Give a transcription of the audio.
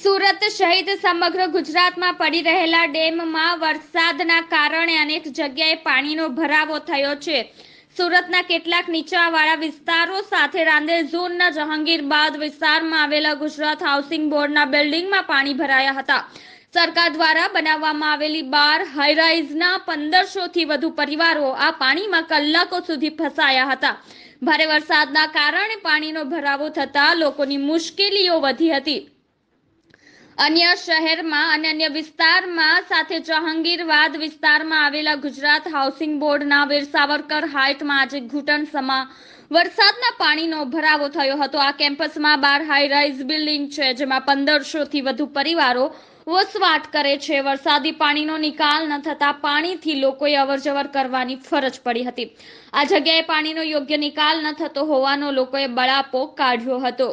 સુરત સહિત સમગ્ર ગુજરાતમાં પડી રહેલા ડેમમાં વરસાદના કારણે અનેક જગ્યાએ પાણીનો ભરાવો થયો છે સુરતના કેટલાક નીચાવાળા વિસ્તારો સાથે રાંદેર ઝોનના જહાંગીરબાદ વિસ્તારમાં આવેલા ગુજરાત હાઉસિંગ બોર્ડના બિલ્ડિંગમાં પાણી ભરાયા હતા સરકાર દ્વારા બનાવવામાં આવેલી બાર હાઈરાઇઝના પંદરસોથી વધુ પરિવારો આ પાણીમાં કલાકો સુધી ફસાયા હતા ભારે વરસાદના કારણે પાણીનો ભરાવો થતા લોકોની મુશ્કેલીઓ વધી હતી અન્ય શહેરમાં અને અન્ય વિસ્તારમાં સાથે જહાંગીરવાદ વિસ્તારમાં આવેલા ગુજરાત હાઉસિંગ બોર્ડના વીર સાવરકર હાઇટમાં આજે ઘૂંટણ સમા વરસાદના પાણીનો ભરાવો થયો હતો આ કેમ્પસમાં બાર હાઈરાઇઝ બિલ્ડિંગ છે જેમાં પંદરસોથી વધુ પરિવારો વસવાટ કરે છે વરસાદી પાણીનો નિકાલ ન થતા પાણીથી લોકોએ અવરજવર કરવાની ફરજ પડી હતી આ જગ્યાએ પાણીનો યોગ્ય નિકાલ ન થતો હોવાનો લોકોએ બળાપો કાઢ્યો હતો